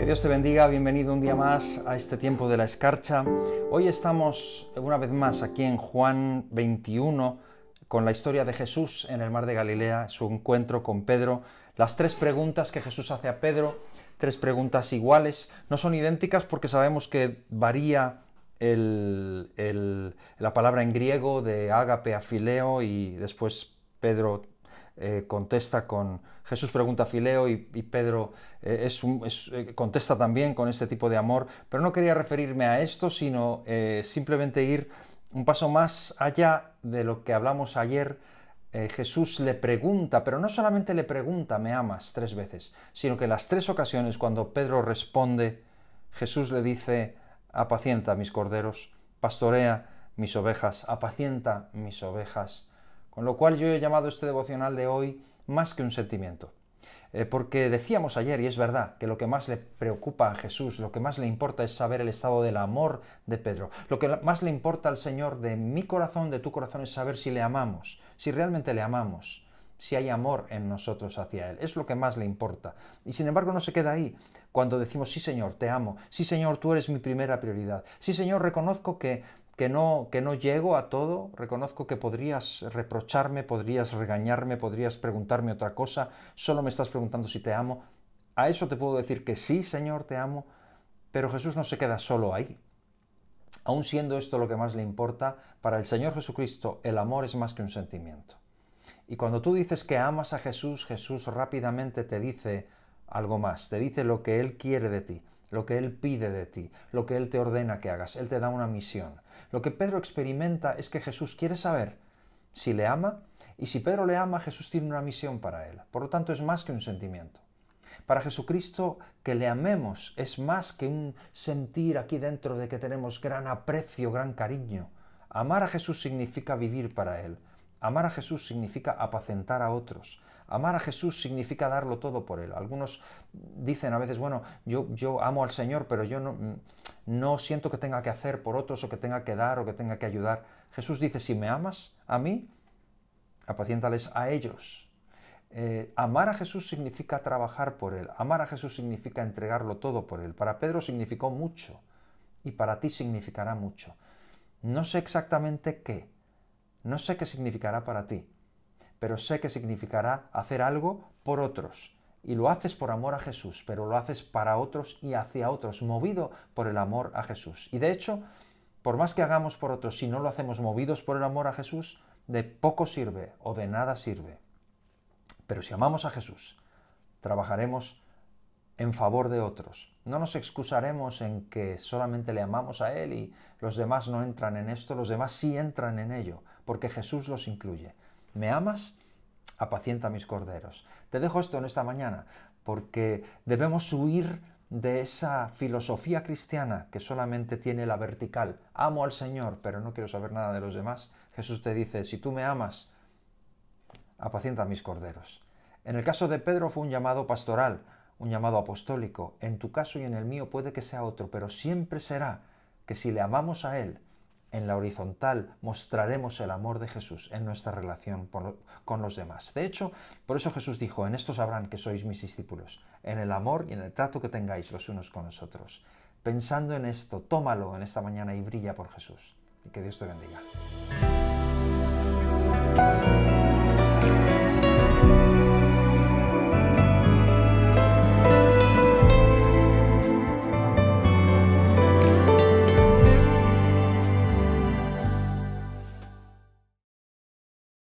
Que Dios te bendiga, bienvenido un día más a este tiempo de la escarcha. Hoy estamos una vez más aquí en Juan 21 con la historia de Jesús en el mar de Galilea, su encuentro con Pedro, las tres preguntas que Jesús hace a Pedro, tres preguntas iguales, no son idénticas porque sabemos que varía la palabra en griego de ágape a fileo y después Pedro eh, contesta con Jesús pregunta a Fileo y, Pedro eh, es eh, contesta también con este tipo de amor, pero no quería referirme a esto, sino simplemente ir un paso más allá de lo que hablamos ayer. Jesús le pregunta, pero no solamente le pregunta, me amas tres veces, sino que las tres ocasiones cuando Pedro responde, Jesús le dice, apacienta mis corderos, pastorea mis ovejas, apacienta mis ovejas con lo cual yo he llamado este devocional de hoy más que un sentimiento. Eh, porque decíamos ayer, y es verdad, que lo que más le preocupa a Jesús, lo que más le importa es saber el estado del amor de Pedro. Lo que más le importa al Señor de mi corazón, de tu corazón, es saber si le amamos, si realmente le amamos, si hay amor en nosotros hacia Él. Es lo que más le importa. Y sin embargo no se queda ahí. Cuando decimos, sí Señor, te amo, sí Señor, tú eres mi primera prioridad, sí Señor, reconozco que que no, que no llego a todo, reconozco que podrías reprocharme, podrías regañarme, podrías preguntarme otra cosa, solo me estás preguntando si te amo. A eso te puedo decir que sí, Señor, te amo, pero Jesús no se queda solo ahí. Aun siendo esto lo que más le importa, para el Señor Jesucristo el amor es más que un sentimiento. Y cuando tú dices que amas a Jesús, Jesús rápidamente te dice algo más, te dice lo que Él quiere de ti lo que Él pide de ti, lo que Él te ordena que hagas. Él te da una misión. Lo que Pedro experimenta es que Jesús quiere saber si le ama y si Pedro le ama, Jesús tiene una misión para él. Por lo tanto, es más que un sentimiento. Para Jesucristo, que le amemos es más que un sentir aquí dentro de que tenemos gran aprecio, gran cariño. Amar a Jesús significa vivir para Él. Amar a Jesús significa apacentar a otros. Amar a Jesús significa darlo todo por Él. Algunos dicen a veces, bueno, yo, yo amo al Señor, pero yo no, siento que tenga que hacer por otros o que tenga que dar o que tenga que ayudar. Jesús dice, si me amas a mí, apaciéntales a ellos. Eh, amar a Jesús significa trabajar por Él. Amar a Jesús significa entregarlo todo por Él. Para Pedro significó mucho y para ti significará mucho. No sé exactamente qué. No sé qué significará para ti pero sé que significará hacer algo por otros. Y lo haces por amor a Jesús, pero lo haces para otros y hacia otros, movido por el amor a Jesús. Y de hecho, por más que hagamos por otros, si no lo hacemos movidos por el amor a Jesús, de poco sirve o de nada sirve. Pero si amamos a Jesús, trabajaremos en favor de otros. No nos excusaremos en que solamente le amamos a Él y los demás no entran en esto, los demás sí entran en ello, porque Jesús los incluye. ¿Me amas? Apacienta mis corderos. Te dejo esto en esta mañana, porque debemos huir de esa filosofía cristiana que solamente tiene la vertical. Amo al Señor, pero no quiero saber nada de los demás. Jesús te dice, si tú me amas, apacienta mis corderos. En el caso de Pedro fue un llamado pastoral, un llamado apostólico. En tu caso y en el mío puede que sea otro, pero siempre será que si le amamos a Él, en la horizontal mostraremos el amor de Jesús en nuestra relación con los demás. De hecho, por eso Jesús dijo, en esto sabrán que sois mis discípulos, en el amor y en el trato que tengáis los unos con los otros. Pensando en esto, tómalo en esta mañana y brilla por Jesús. que Dios te bendiga.